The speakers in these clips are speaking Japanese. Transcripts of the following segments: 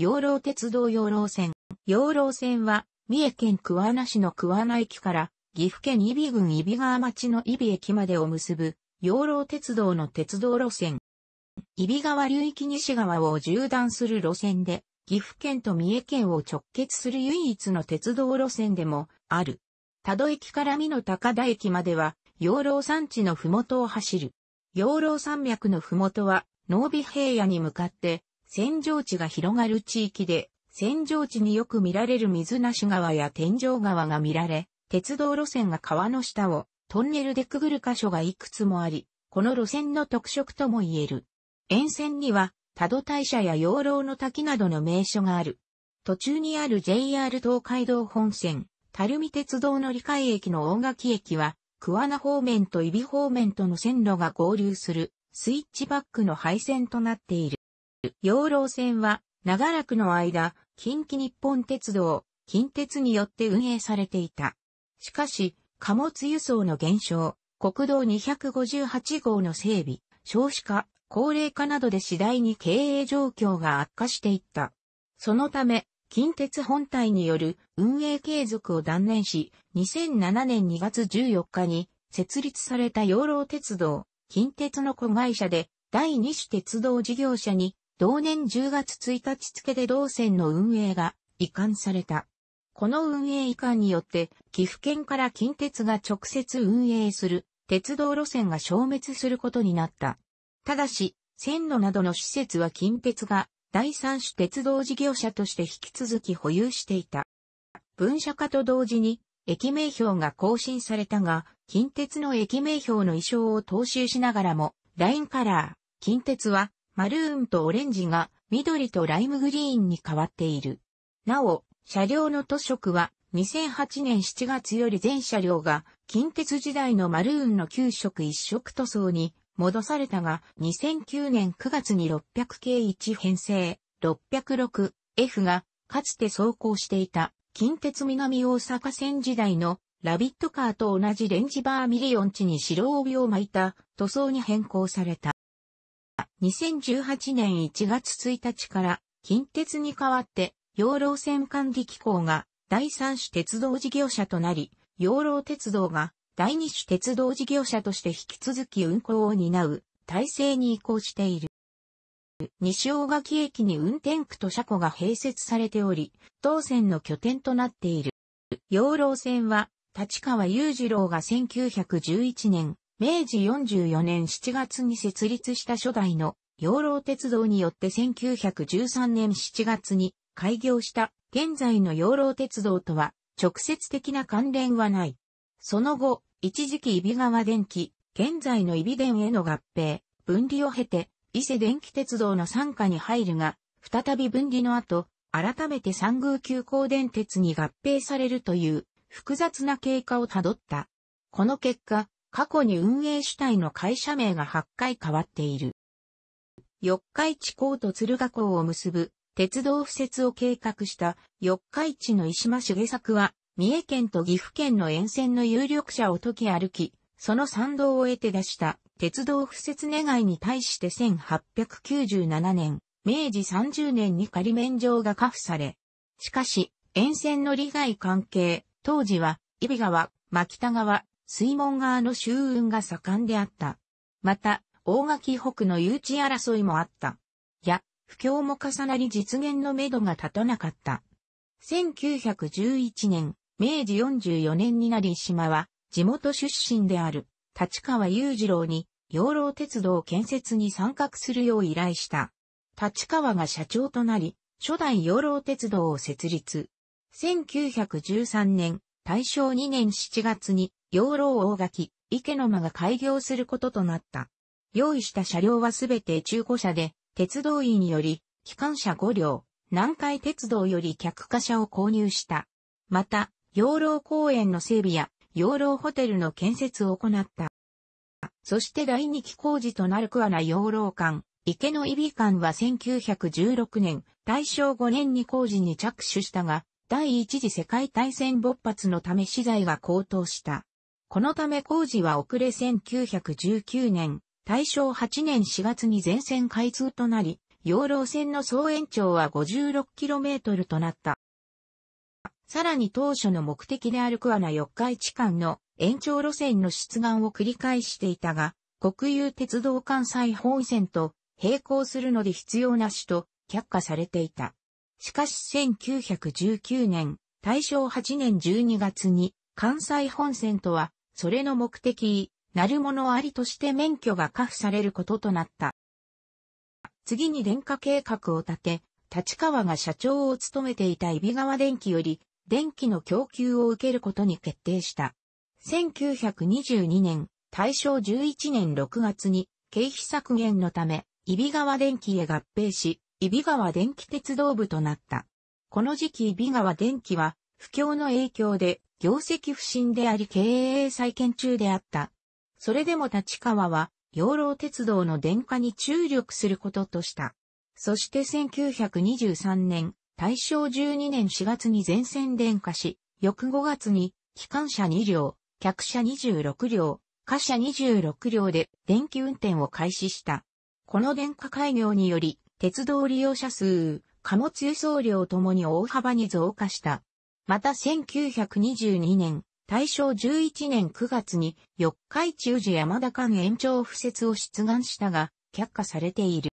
養老鉄道養老線。養老線は、三重県桑名市の桑名駅から、岐阜県伊比郡伊比川町の伊比駅までを結ぶ、養老鉄道の鉄道路線。伊比川流域西側を縦断する路線で、岐阜県と三重県を直結する唯一の鉄道路線でもある。多度駅から美濃高田駅までは、養老山地の麓を走る。養老山脈の麓は、濃尾平野に向かって扇状地が広がる地域で、扇状地によく見られる水無川や天井川が見られ、鉄道路線が川の下をトンネルでくぐる箇所がいくつもあり、この路線の特色とも言える。沿線には、多度大社や養老の滝などの名所がある。途中にある JR 東海道本線、垂水鉄道乗換駅の大垣駅は、桑名方面と伊比方面との線路が合流する、スイッチバックの廃線となっている。養老線は、長らくの間、近畿日本鉄道、近鉄によって運営されていた。しかし、貨物輸送の減少、国道258号の整備、少子化、高齢化などで次第に経営状況が悪化していった。そのため、近鉄本体による運営継続を断念し、2007年2月14日に設立された養老鉄道、近鉄の子会社で第二種鉄道事業者に同年10月1日付で同線の運営が移管された。この運営移管によって、岐阜県から近鉄が直接運営する鉄道路線が消滅することになった。ただし、線路などの施設は近鉄が第三種鉄道事業者として引き続き保有していた。分社化と同時に、駅名標が更新されたが、近鉄の駅名標の衣装を踏襲しながらも、ラインカラー、近鉄はマルーンとオレンジが緑とライムグリーンに変わっている。なお、車両の塗色は2008年7月より全車両が近鉄時代のマルーンの9色1色塗装に戻されたが2009年9月に600系1編成 606F がかつて走行していた近鉄南大阪線時代のラビットカーと同じレンジバーミリオン値に白帯を巻いた塗装に変更された。2018年1月1日から近鉄に代わって養老線管理機構が第三種鉄道事業者となり、養老鉄道が第二種鉄道事業者として引き続き運行を担う体制に移行している。西大垣駅に運転区と車庫が併設されており、当線の拠点となっている。養老線は、立川雄二郎が1911年、明治44年7月に設立した初代の養老鉄道によって1913年7月に開業した現在の養老鉄道とは直接的な関連はない。その後、一時期伊比川電機、現在の伊比電への合併、分離を経て、伊勢電気鉄道の参加に入るが、再び分離の後、改めて三宮急行電鉄に合併されるという複雑な経過をたどった。この結果、過去に運営主体の会社名が8回変わっている。四日市港と鶴ヶ港を結ぶ鉄道敷設を計画した四日市の石間茂作は、三重県と岐阜県の沿線の有力者を解き歩き、その賛同を得て出した鉄道敷設願いに対して1897年、明治30年に仮免状が下付され、しかし、沿線の利害関係、当時は、揖斐川、牧田川、水門側の周運が盛んであった。また、大垣北の誘致争いもあった。や、不況も重なり実現のめどが立たなかった。1911年、明治44年になり島は、地元出身である、立川雄二郎に、養老鉄道建設に参画するよう依頼した。立川が社長となり、初代養老鉄道を設立。1913年、大正2年7月に、養老大垣、池の間が開業することとなった。用意した車両はすべて中古車で、鉄道員により、機関車5両、南海鉄道より客貨車を購入した。また、養老公園の整備や、養老ホテルの建設を行った。そして第2期工事となる桑名養老館、池の伊比館は1916年、大正5年に工事に着手したが、第一次世界大戦勃発のため資材が高騰した。このため工事は遅れ1919年、大正8年4月に全線開通となり、養老線の総延長は 56km となった。さらに当初の目的である桑名四日市間の延長路線の出願を繰り返していたが、国有鉄道関西本線と並行するので必要なしと却下されていた。しかし1919年、大正8年12月に関西本線とはそれの目的、なるものありとして免許が可付されることとなった。次に電化計画を立て、立川が社長を務めていた揖斐川電機より、電気の供給を受けることに決定した。1922年、大正11年6月に、経費削減のため、揖斐川電機へ合併し、揖斐川電気鉄道部となった。この時期揖斐川電機は、不況の影響で業績不振であり経営再建中であった。それでも立川は、養老鉄道の電化に注力することとした。そして1923年、大正12年4月に全線電化し、翌5月に、機関車2両、客車26両、貨車26両で電気運転を開始した。この電化開業により、鉄道利用者数、貨物輸送量ともに大幅に増加した。また1922年、大正11年9月に、四日市宇治山田間延長付設を出願したが、却下されている。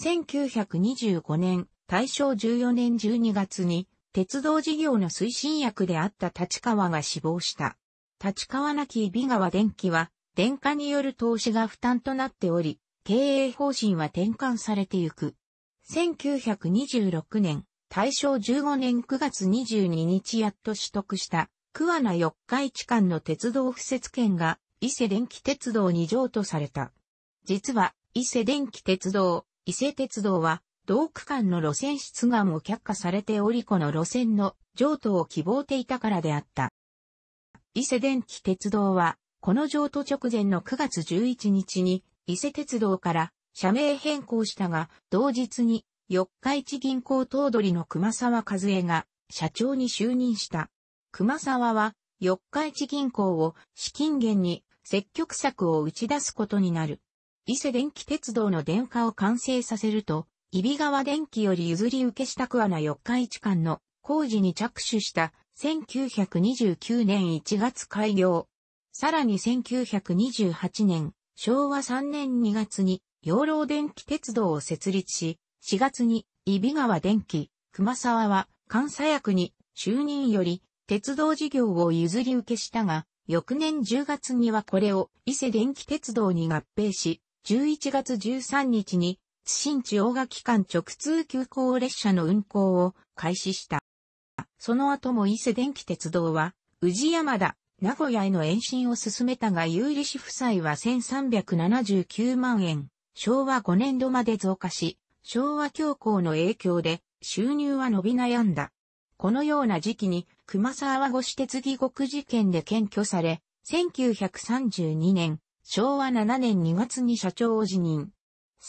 1925年、大正14年12月に、鉄道事業の推進役であった立川が死亡した。立川なき揖斐川電機は、電化による投資が負担となっており、経営方針は転換されてゆく。1926年、大正15年9月22日やっと取得した桑名四日市間の鉄道敷設権が伊勢電気鉄道に譲渡された。実は伊勢電気鉄道、伊勢鉄道は同区間の路線出願を却下されておりこの路線の譲渡を希望ていたからであった。伊勢電気鉄道はこの譲渡直前の9月11日に伊勢鉄道から社名変更したが、同日に四日市銀行頭取の熊沢和恵が社長に就任した。熊沢は四日市銀行を資金源に積極策を打ち出すことになる。伊勢電気鉄道の電化を完成させると、伊比川電気より譲り受けした桑名四日市間の工事に着手した1929年1月開業。さらに1928年、昭和3年2月に養老電気鉄道を設立し、4月に、伊比川電機、熊沢は監査役に就任より鉄道事業を譲り受けしたが、翌年10月にはこれを伊勢電気鉄道に合併し、11月13日に津新地大垣間直通急行列車の運行を開始した。その後も伊勢電気鉄道は、宇治山田、名古屋への延伸を進めたが有利子負債は1379万円、昭和5年度まで増加し、昭和恐慌の影響で収入は伸び悩んだ。このような時期に熊沢越鉄義獄事件で検挙され、1932年、昭和7年2月に社長を辞任。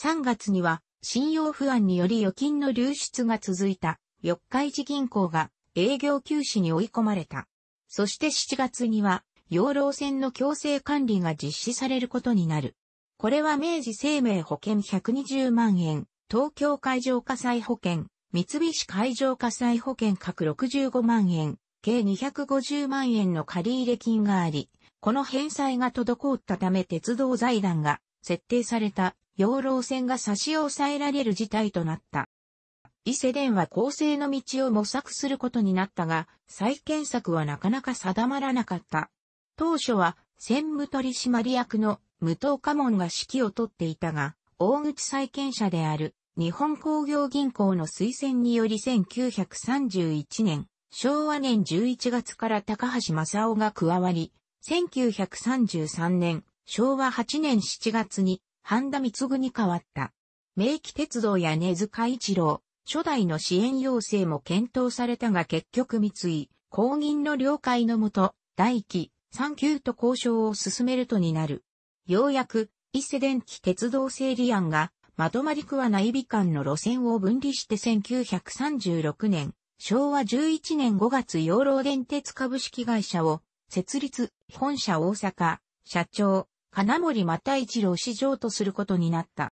3月には、信用不安により預金の流出が続いた、四日市銀行が営業休止に追い込まれた。そして7月には、養老船の強制管理が実施されることになる。これは明治生命保険120万円、東京海上火災保険、三菱海上火災保険各65万円、計250万円の借入金があり、この返済が滞ったため鉄道財団が設定された養老線が差し押さえられる事態となった。伊勢電は構成の道を模索することになったが、再建策はなかなか定まらなかった。当初は、専務取締役の無藤家門が指揮を取っていたが、大口債権者である日本工業銀行の推薦により1931年、昭和年11月から高橋正夫が加わり、1933年、昭和8年7月に、半田光具に変わった。明記鉄道や根塚一郎、初代の支援要請も検討されたが結局三井、公銀の了解のもと、大期、三級と交渉を進めるとになる。ようやく、伊勢電気鉄道整理案が、まとまりくはない美館の路線を分離して1936年、昭和11年5月養老電鉄株式会社を、設立、本社大阪、社長、金森又一郎市場とすることになった。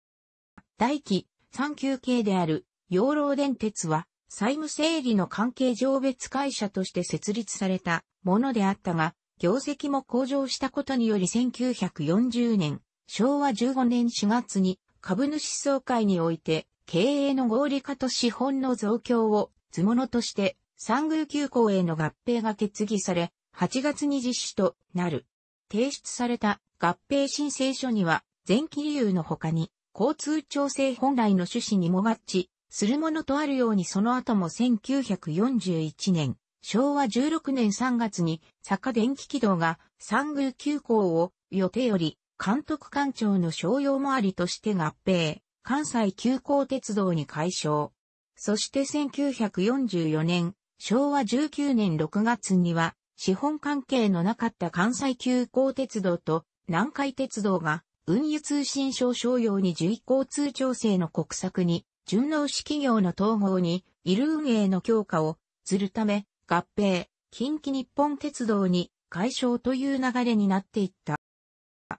大気、3級系である、養老電鉄は、債務整理の関係上別会社として設立されたものであったが、業績も向上したことにより1940年、昭和15年4月に株主総会において経営の合理化と資本の増強を図物として三宮急行への合併が決議され、8月に実施となる。提出された合併申請書には、前期理由の他に、交通調整本来の趣旨にも合致するものとあるようにその後も1941年、昭和16年3月に坂電気軌道が三宮急行を予定より監督官庁の商用もありとして合併、関西急行鉄道に解消。そして1944年、昭和19年6月には、資本関係のなかった関西急行鉄道と南海鉄道が運輸通信省商用に重交通調整の国策に、順応し企業の統合に、イル運営の強化を、するため、合併、近畿日本鉄道に解消という流れになっていった。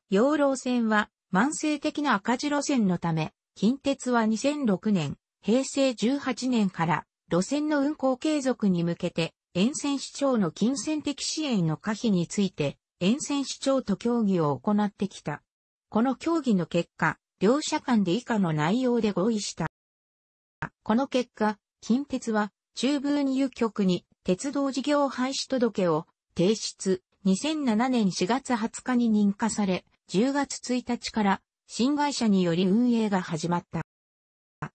養老線は慢性的な赤字路線のため、近鉄は2006年、平成18年から路線の運行継続に向けて、沿線市長の金銭的支援の可否について、沿線市長と協議を行ってきた。この協議の結果、両社間で以下の内容で合意した。この結果、近鉄は中部運輸局に鉄道事業廃止届を提出、2007年4月20日に認可され、10月1日から新会社により運営が始まった。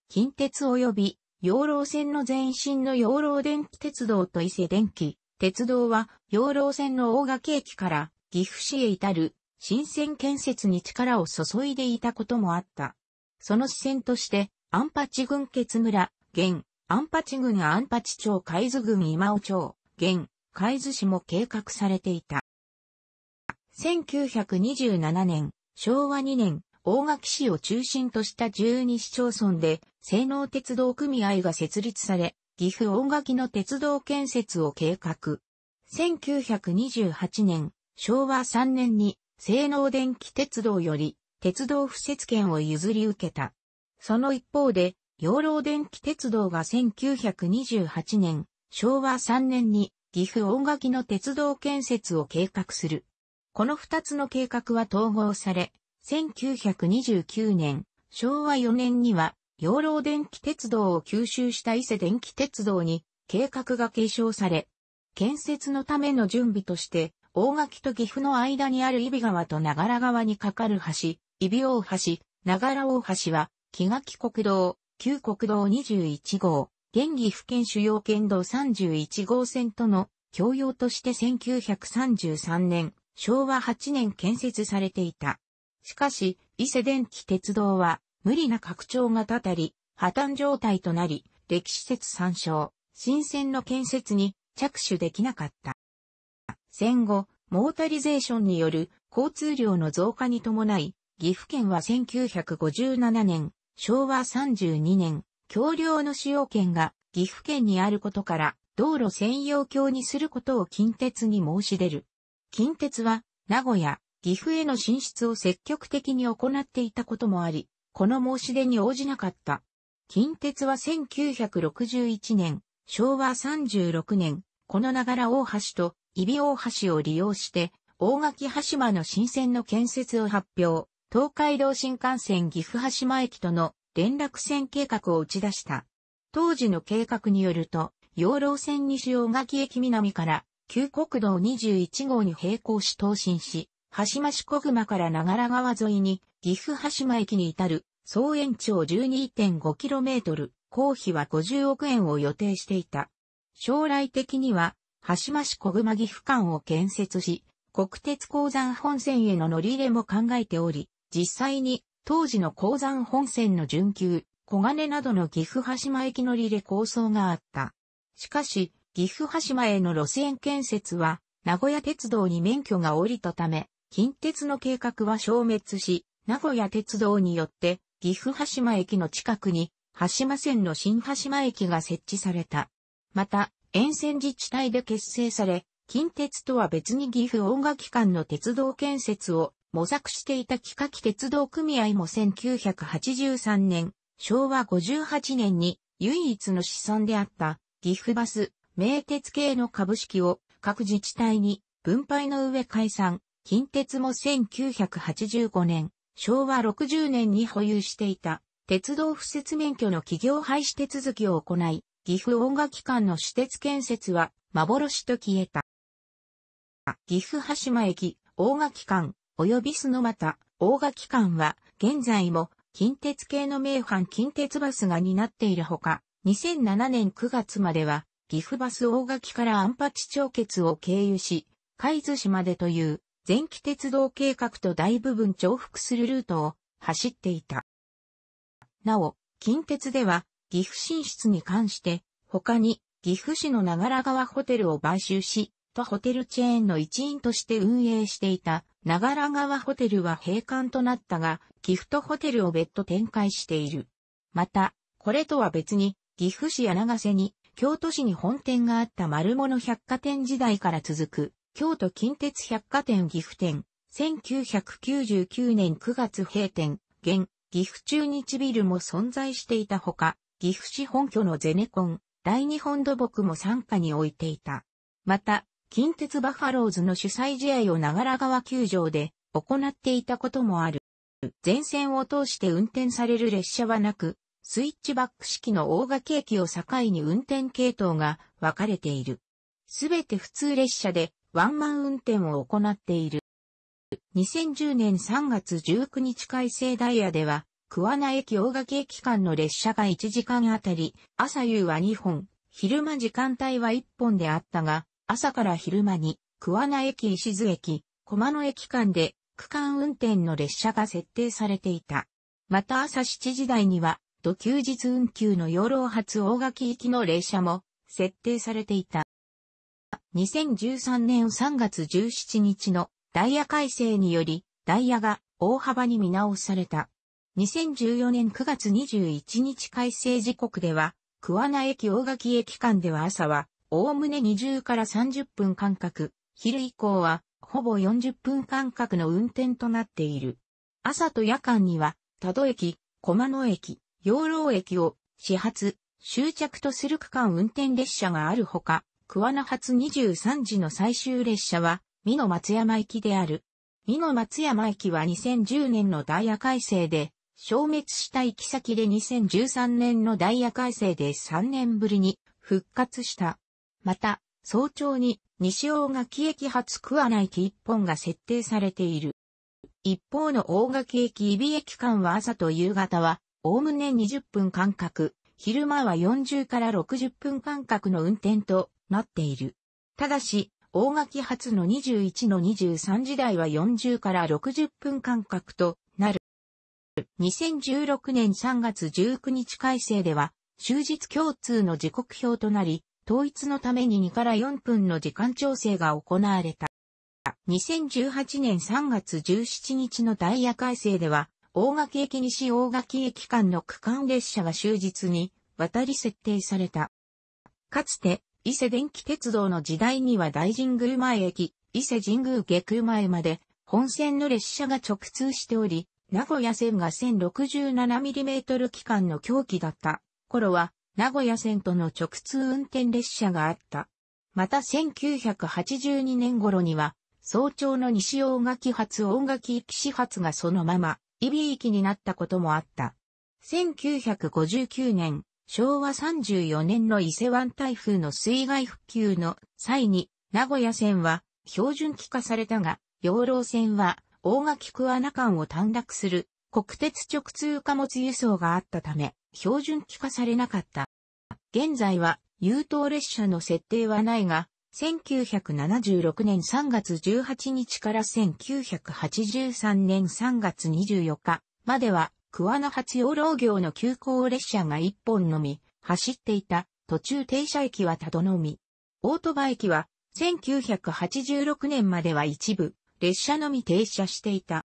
近鉄及び養老線の前身の養老電気鉄道と伊勢電気鉄道は養老線の大垣駅から岐阜市へ至る新線建設に力を注いでいたこともあった。その支線として、アンパチ郡ツ村、現、アンパチ郡アンパチ町海津郡今尾町、現、海津市も計画されていた。1927年、昭和2年、大垣市を中心とした12市町村で、西能鉄道組合が設立され、岐阜大垣の鉄道建設を計画。1928年、昭和3年に、西能電気鉄道より、鉄道不設権を譲り受けた。その一方で、養老電気鉄道が1928年、昭和3年に岐阜大垣の鉄道建設を計画する。この二つの計画は統合され、1929年、昭和4年には、養老電気鉄道を吸収した伊勢電気鉄道に計画が継承され、建設のための準備として、大垣と岐阜の間にある伊比川と長良川に架かる橋、伊比大橋、長良大橋は、木垣国道、旧国道21号、現岐阜県主要県道31号線との共用として1933年、昭和8年建設されていた。しかし、伊勢電気鉄道は無理な拡張がたたり、破綻状態となり、歴史説参照、新線の建設に着手できなかった。戦後、モータリゼーションによる交通量の増加に伴い、岐阜県は1957年、昭和32年、橋梁の使用権が岐阜県にあることから、道路専用橋にすることを近鉄に申し出る。近鉄は、名古屋、岐阜への進出を積極的に行っていたこともあり、この申し出に応じなかった。近鉄は1961年、昭和36年、この長良大橋と伊比大橋を利用して、大垣橋島の新線の建設を発表、東海道新幹線岐阜橋島駅との連絡船計画を打ち出した。当時の計画によると、養老線西大垣駅南から旧国道21号に並行し東進し、橋間市小熊から長良川沿いに岐阜橋間駅に至る総延長 12.5km、公費は50億円を予定していた。将来的には、橋間市小熊岐阜間を建設し、国鉄鉱山本線への乗り入れも考えており、実際に当時の鉱山本線の準急、小金などの岐阜羽島駅乗りで構想があった。しかし、岐阜羽島への路線建設は、名古屋鉄道に免許が下りたため、近鉄の計画は消滅し、名古屋鉄道によって、岐阜羽島駅の近くに、羽島線の新羽島駅が設置された。また、沿線自治体で結成され、近鉄とは別に岐阜音楽館の鉄道建設を模索していた企画鉄道組合も1983年、昭和58年に唯一の子孫であった岐阜バス、名鉄系の株式を各自治体に分配の上解散、近鉄も1985年、昭和60年に保有していた鉄道不設免許の企業廃止手続きを行い、岐阜音楽機関の私鉄建設は幻と消えた。岐阜羽島駅、大垣間、及びそのまた、大垣間は、現在も、近鉄系の名阪近鉄バスが担っているほか、2007年9月までは、岐阜バス大垣から安八町結を経由し、海津市までという、前期鉄道計画と大部分重複するルートを走っていた。なお、近鉄では、岐阜進出に関して、他に、岐阜市の長良川ホテルを買収し、とホテルチェーンの一員として運営していた長良川ホテルは閉館となったが、ギフトホテルを別途展開している。また、これとは別に、岐阜市や長瀬に、京都市に本店があった丸物百貨店時代から続く、京都近鉄百貨店岐阜店、1999年9月閉店、現、岐阜中日ビルも存在していたほか、岐阜市本拠のゼネコン、大日本土木も参加に置いていた。また、近鉄バファローズの主催試合を長良川球場で行っていたこともある。全線を通して運転される列車はなく、スイッチバック式の大垣駅を境に運転系統が分かれている。すべて普通列車でワンマン運転を行っている。2010年3月19日改正ダイヤでは、桑名駅大垣駅間の列車が1時間あたり、朝夕は2本、昼間時間帯は1本であったが、朝から昼間に、桑名駅石津駅、駒野駅間で、区間運転の列車が設定されていた。また朝7時台には、土休日運休の養老発大垣行きの列車も、設定されていた。2013年3月17日のダイヤ改正により、ダイヤが大幅に見直された。2014年9月21日改正時刻では、桑名駅大垣駅間では朝はおおむね20から30分間隔、昼以降は、ほぼ40分間隔の運転となっている。朝と夜間には、多度駅、駒野駅、養老駅を始発、終着とする区間運転列車があるほか、桑名発23時の最終列車は、美濃松山行きである。美濃松山駅は2010年のダイヤ改正で、消滅した行き先で2013年のダイヤ改正で3年ぶりに復活した。また、早朝に西大垣駅発桑名駅一本が設定されている。一方の大垣駅伊比駅間は朝と夕方は、おおむね20分間隔、昼間は40から60分間隔の運転となっている。ただし、大垣発の21の23時台は40から60分間隔となる。2016年3月19日改正では、終日共通の時刻表となり、統一のために2から4分の時間調整が行われた。2018年3月17日のダイヤ改正では、大垣駅西大垣駅間の区間列車は終日に渡り設定された。かつて、伊勢電気鉄道の時代には大神宮前駅、伊勢神宮下空前まで本線の列車が直通しており、名古屋線が 1067mm 期間の狂気だった頃は、名古屋線との直通運転列車があった。また1982年頃には、早朝の西大垣発大垣行き始発がそのまま、びい行になったこともあった。1959年、昭和34年の伊勢湾台風の水害復旧の際に、名古屋線は標準機化されたが、養老線は大垣桑名間を短絡する国鉄直通貨物輸送があったため、標準規化されなかった。現在は優等列車の設定はないが、1976年3月18日から1983年3月24日までは、桑の発養老業の急行列車が一本のみ走っていた途中停車駅はたどのみ。オートバイ駅は1986年までは一部列車のみ停車していた。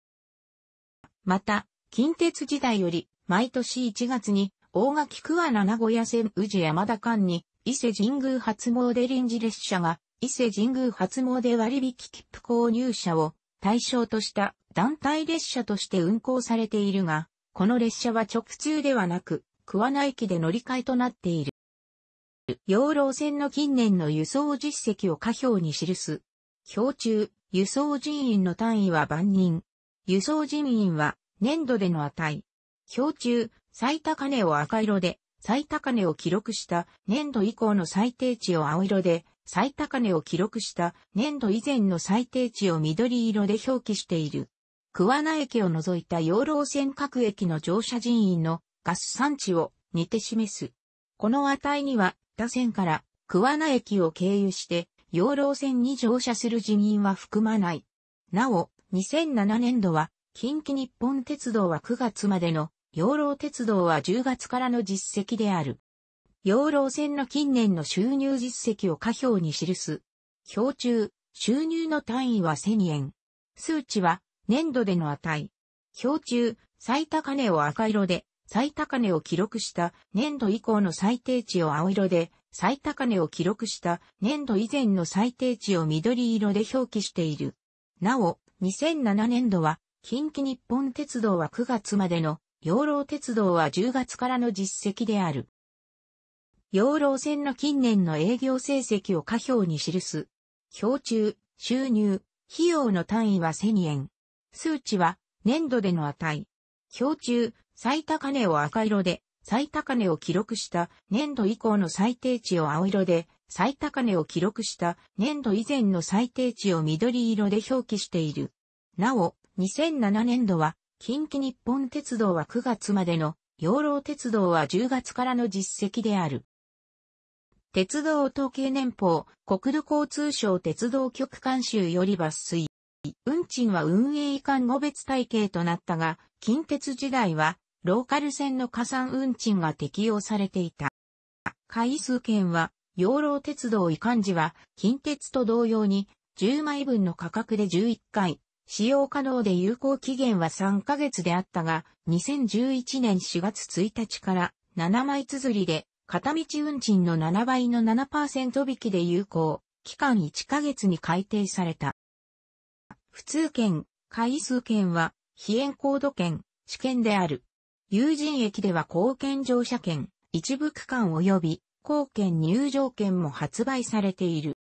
また、近鉄時代より毎年1月に、大垣桑七小屋線宇治山田間に、伊勢神宮初詣臨時列車が、伊勢神宮初詣割引切符購入者を対象とした団体列車として運行されているが、この列車は直通ではなく、桑名駅で乗り換えとなっている。養老線の近年の輸送実績を下表に記す。表中、輸送人員の単位は万人。輸送人員は年度での値。表中、最高値を赤色で、最高値を記録した年度以降の最低値を青色で、最高値を記録した年度以前の最低値を緑色で表記している。桑名駅を除いた養老線各駅の乗車人員のガス産地を似て示す。この値には他線から桑名駅を経由して養老線に乗車する人員は含まない。なお、2007年度は近畿日本鉄道は9月までの、養老鉄道は10月からの実績である。養老線の近年の収入実績を下表に記す。表中、収入の単位は1000円。数値は、年度での値。表中、最高値を赤色で、最高値を記録した年度以降の最低値を青色で、最高値を記録した年度以前の最低値を緑色で表記している。なお、2007年度は近畿日本鉄道は9月までの、養老鉄道は10月からの実績である。養老線の近年の営業成績を下表に記す。表中、収入、費用の単位は1000円。数値は年度での値。表中、最高値を赤色で、最高値を記録した年度以降の最低値を青色で、最高値を記録した年度以前の最低値を緑色で表記している。なお、2007年度は、近畿日本鉄道は9月までの、養老鉄道は10月からの実績である。鉄道統計年報、国土交通省鉄道局監修より抜粋。運賃は運営移管後別体系となったが、近鉄時代は、ローカル線の加算運賃が適用されていた。回数券は、養老鉄道移管時は、近鉄と同様に、10枚分の価格で11回、使用可能で有効期限は3ヶ月であったが、2011年4月1日から7枚綴りで、片道運賃の7倍の7%引きで有効、期間1ヶ月に改定された。普通券、回数券は、非円高度券、試験である。有人駅では公券乗車券、一部区間及び、公券入場券も発売されている。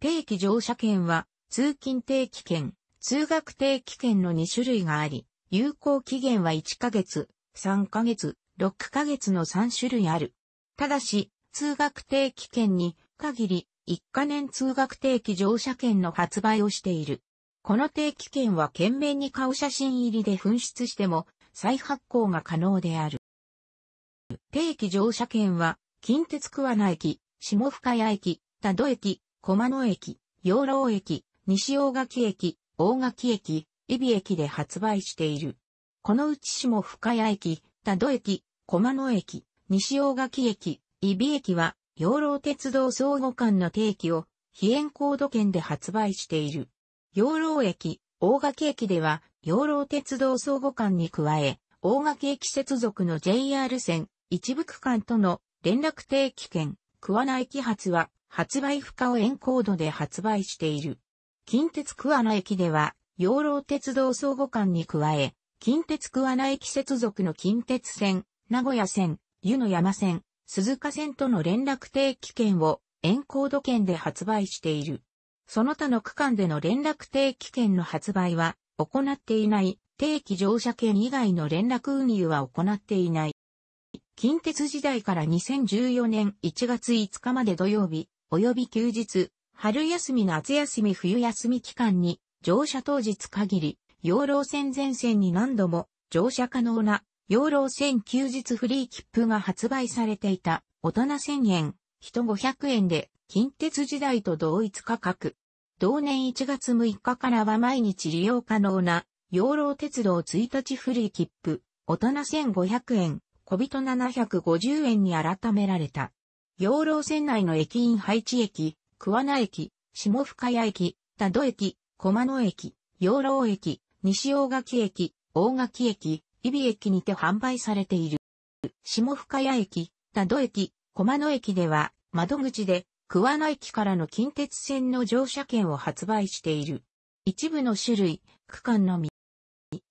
定期乗車券は、通勤定期券、通学定期券の2種類があり、有効期限は1ヶ月、3ヶ月、6ヶ月の3種類ある。ただし、通学定期券に限り、1カ年通学定期乗車券の発売をしている。この定期券は懸命に顔写真入りで紛失しても再発行が可能である。定期乗車券は、近鉄桑名駅、下深谷駅、田戸駅、駒野駅、養老駅、西大垣駅、大垣駅、伊比駅で発売している。このうち下深谷駅、多戸駅、駒野駅、西大垣駅、伊比駅は、養老鉄道相互間の定期を、非ンコード券で発売している。養老駅、大垣駅では、養老鉄道相互間に加え、大垣駅接続の JR 線、一部区間との連絡定期券、桑名駅発は、発売不可をエンコードで発売している。近鉄桑名駅では、養老鉄道相互間に加え、近鉄桑名駅接続の近鉄線、名古屋線、湯の山線、鈴鹿線との連絡定期券をエンコード券で発売している。その他の区間での連絡定期券の発売は行っていない定期乗車券以外の連絡運輸は行っていない。近鉄時代から2014年1月5日まで土曜日、及び休日、春休み夏休み冬休み期間に乗車当日限り、養老線全線に何度も乗車可能な養老線休日フリー切符が発売されていた大人1000円、人500円で近鉄時代と同一価格。同年1月6日からは毎日利用可能な養老鉄道1日フリー切符、大人1500円、小人750円に改められた。養老線内の駅員配置駅、桑名駅、下深谷駅、多戸駅、駒野駅、養老駅、西大垣駅、大垣駅、伊比駅にて販売されている。下深谷駅、多戸駅、駒野駅では、窓口で、桑名駅からの近鉄線の乗車券を発売している。一部の種類、区間のみ。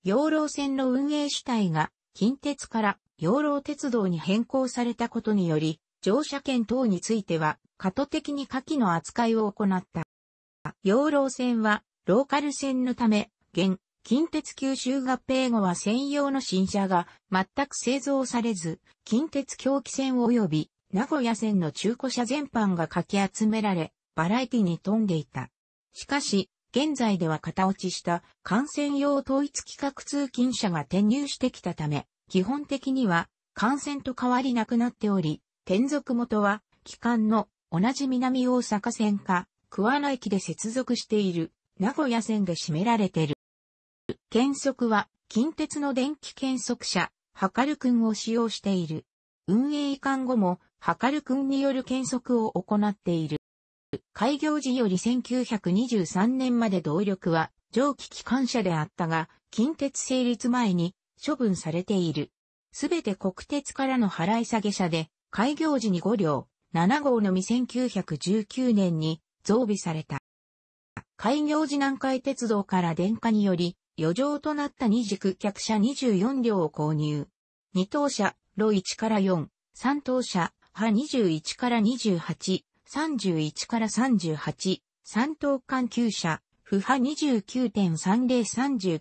養老線の運営主体が、近鉄から養老鉄道に変更されたことにより、乗車券等については、過渡的に下記の扱いを行った。養老線は、ローカル線のため、現、近鉄九州合併後は専用の新車が全く製造されず、近鉄狂気線及び名古屋線の中古車全般がかき集められ、バラエティに富んでいた。しかし、現在では型落ちした幹線用統一規格通勤車が転入してきたため、基本的には幹線と変わりなくなっており、転属元は、機関の同じ南大阪線か、桑名駅で接続している名古屋線で占められている。検測は、近鉄の電気検測車、はかるくんを使用している。運営移管後も、はかるくんによる検測を行っている。開業時より1923年まで動力は蒸気機関車であったが、近鉄成立前に処分されている。すべて国鉄からの払い下げ車で、開業時に5両、7号のみ1919年に増備された。開業時南海鉄道から電化により、余剰となった二軸客車24両を購入。二等車、路1から4、三等車、派21から28、31から38、三等間級車、不派29.30、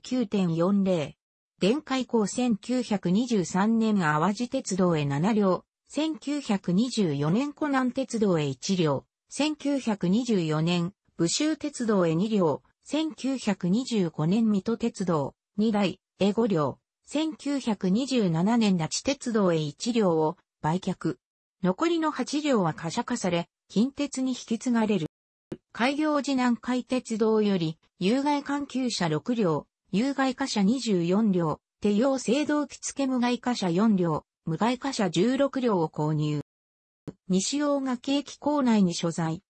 39.40。電化以降1923年淡路鉄道へ7両、1924年湖南鉄道へ1両、1924年武州鉄道へ2両、1925年水戸鉄道2台、へ5両、1927年那智鉄道へ1両を売却。残りの8両は過車化され、近鉄に引き継がれる。開業時南海鉄道より、有害環球車6両、有害貨車24両、手用制動機付無害貨車4両、無害貨車16両を購入。西大垣駅構内に所在。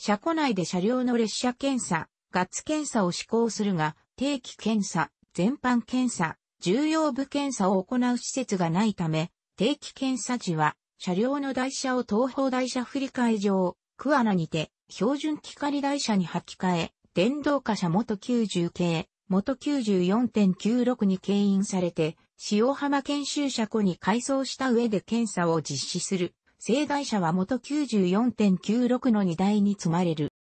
車庫内で車両の列車検査、ガッツ検査を施行するが、定期検査、全般検査、重要部検査を行う施設がないため、定期検査時は、車両の台車を東方台車振り替え場、桑名にて、標準機仮台車に履き替え、電動貨車元90系、元94.96に牽引されて、塩浜研修車庫に改装した上で検査を実施する。盛大車は元94.96の荷台に積まれる。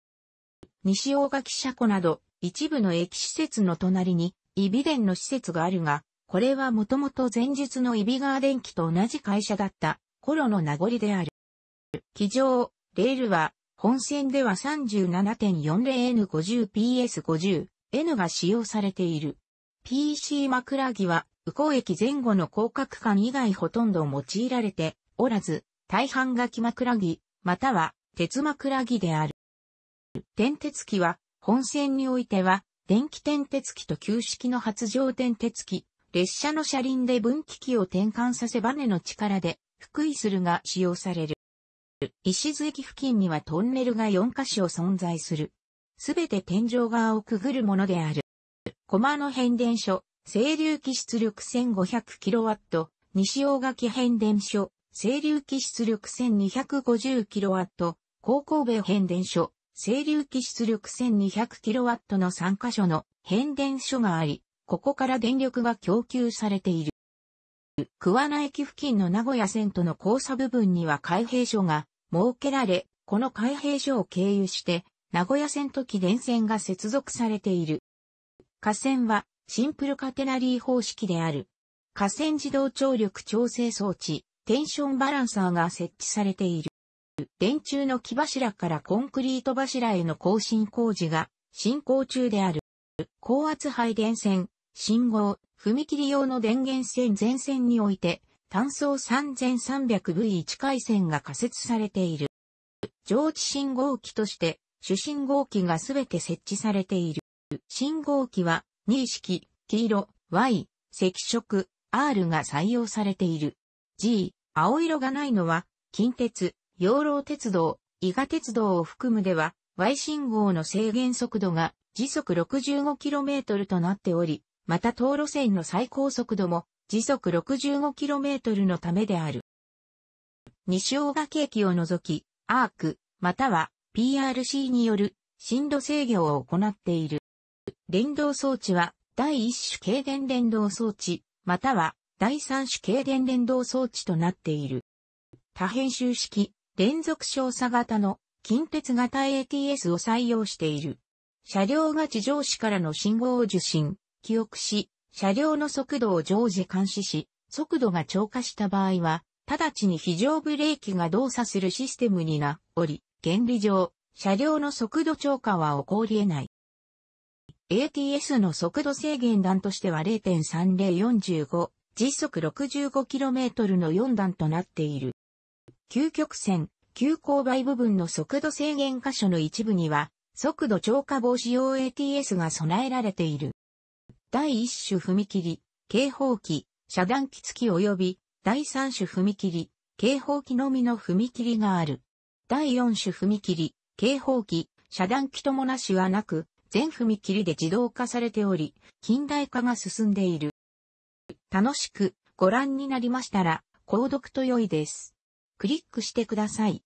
西大垣車庫など、一部の駅施設の隣に、イビデンの施設があるが、これはもともと前述のイビガー電機と同じ会社だった頃の名残である。機上、レールは、本線では 37.40N50PS50N が使用されている。PC 枕木は右交駅前後の広角間以外ほとんど用いられておらず、大半が木枕木、または鉄枕木である。電鉄機は、本線においては、電気点鉄機と旧式の発情点鉄機、列車の車輪で分岐器を転換させバネの力で、福井するが使用される。石津駅付近にはトンネルが4カ所存在する。すべて天井側をくぐるものである。駒の変電所、清流気出力 1500kW、西大垣変電所、清流気出力 1250kW、高神戸変電所、清流気出力 1200kW の3カ所の変電所があり、ここから電力が供給されている。桑名駅付近の名古屋線との交差部分には開閉所が設けられ、この開閉所を経由して、名古屋線と機電線が接続されている。河川はシンプルカテナリー方式である。河川自動張力調整装置、テンションバランサーが設置されている。電柱の木柱からコンクリート柱への更新工事が進行中である。高圧配電線、信号、踏切用の電源線全線において、単層 3300V1 回線が仮設されている。上置信号機として、主信号機がすべて設置されている。信号機は、2式、黄色、Y、赤色、R が採用されている。G、青色がないのは、近鉄、養老鉄道、伊賀鉄道を含むでは、Y 信号の制限速度が時速 65km となっており、また当路線の最高速度も時速 65km のためである。西大垣駅を除き、アーク、または PRC による進路制御を行っている。連動装置は、第一種軽電連動装置、または第三種軽電連動装置となっている。多編集式、連続照射型の近鉄型 ATS を採用している。車両が地上市からの信号を受信、記憶し、車両の速度を常時監視し、速度が超過した場合は、直ちに非常ブレーキが動作するシステムになおり、原理上、車両の速度超過は起こり得ない。ATS の速度制限弾としては0.3045、時速 65km の4段となっている。究極線、急勾配部分の速度制限箇所の一部には、速度超過防止用 ATS が備えられている。第1種踏切、警報機、遮断機付き及び、第3種踏切、警報機のみの踏切がある。第4種踏切、警報機、遮断機ともなしはなく、全踏切で自動化されており、近代化が進んでいる。楽しくご覧になりましたら、購読と良いです。クリックしてください。